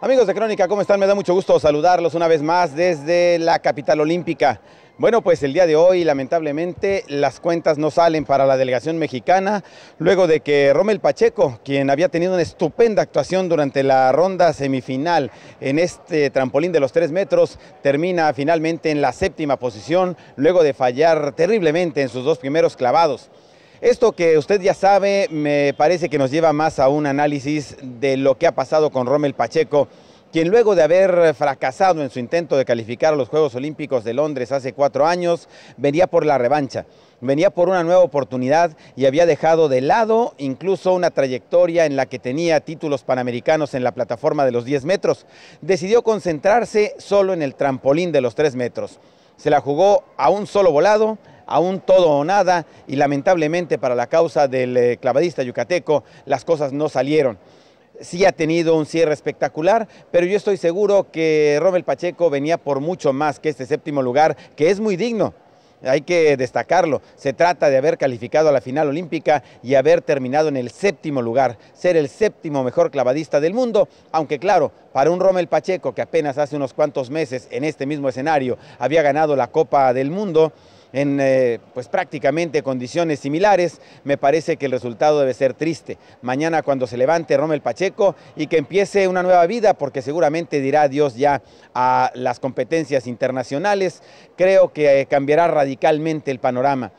Amigos de Crónica, ¿cómo están? Me da mucho gusto saludarlos una vez más desde la capital olímpica. Bueno, pues el día de hoy lamentablemente las cuentas no salen para la delegación mexicana, luego de que Romel Pacheco, quien había tenido una estupenda actuación durante la ronda semifinal en este trampolín de los tres metros, termina finalmente en la séptima posición, luego de fallar terriblemente en sus dos primeros clavados. Esto que usted ya sabe me parece que nos lleva más a un análisis de lo que ha pasado con Rommel Pacheco, quien luego de haber fracasado en su intento de calificar a los Juegos Olímpicos de Londres hace cuatro años, venía por la revancha, venía por una nueva oportunidad y había dejado de lado incluso una trayectoria en la que tenía títulos panamericanos en la plataforma de los 10 metros. Decidió concentrarse solo en el trampolín de los 3 metros. Se la jugó a un solo volado, Aún todo o nada y lamentablemente para la causa del eh, clavadista yucateco las cosas no salieron sí ha tenido un cierre espectacular, pero yo estoy seguro que Rommel Pacheco venía por mucho más que este séptimo lugar, que es muy digno. Hay que destacarlo, se trata de haber calificado a la final olímpica y haber terminado en el séptimo lugar, ser el séptimo mejor clavadista del mundo, aunque claro, para un Rommel Pacheco que apenas hace unos cuantos meses en este mismo escenario había ganado la Copa del Mundo, en eh, pues prácticamente condiciones similares, me parece que el resultado debe ser triste. Mañana cuando se levante Rommel Pacheco y que empiece una nueva vida, porque seguramente dirá adiós ya a las competencias internacionales, creo que eh, cambiará radicalmente el panorama.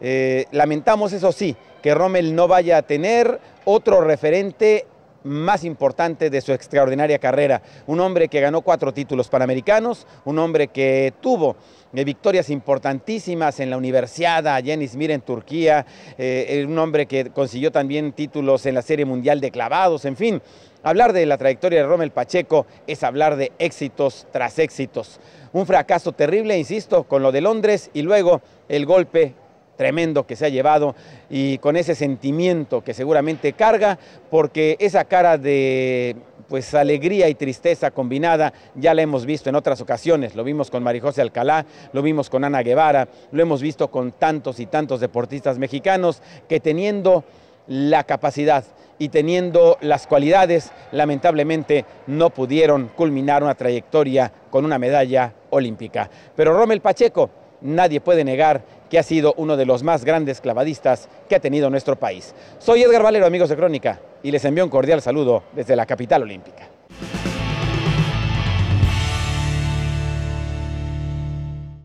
Eh, lamentamos, eso sí, que Rommel no vaya a tener otro referente más importante de su extraordinaria carrera. Un hombre que ganó cuatro títulos panamericanos, un hombre que tuvo eh, victorias importantísimas en la Universidad, allá en en Turquía, eh, eh, un hombre que consiguió también títulos en la Serie Mundial de Clavados, en fin. Hablar de la trayectoria de Rommel Pacheco es hablar de éxitos tras éxitos. Un fracaso terrible, insisto, con lo de Londres y luego el golpe tremendo que se ha llevado y con ese sentimiento que seguramente carga, porque esa cara de pues alegría y tristeza combinada, ya la hemos visto en otras ocasiones, lo vimos con Marijose Alcalá, lo vimos con Ana Guevara, lo hemos visto con tantos y tantos deportistas mexicanos que teniendo la capacidad y teniendo las cualidades, lamentablemente no pudieron culminar una trayectoria con una medalla olímpica. Pero Romel Pacheco nadie puede negar que ha sido uno de los más grandes clavadistas que ha tenido nuestro país. Soy Edgar Valero, amigos de Crónica, y les envío un cordial saludo desde la capital olímpica.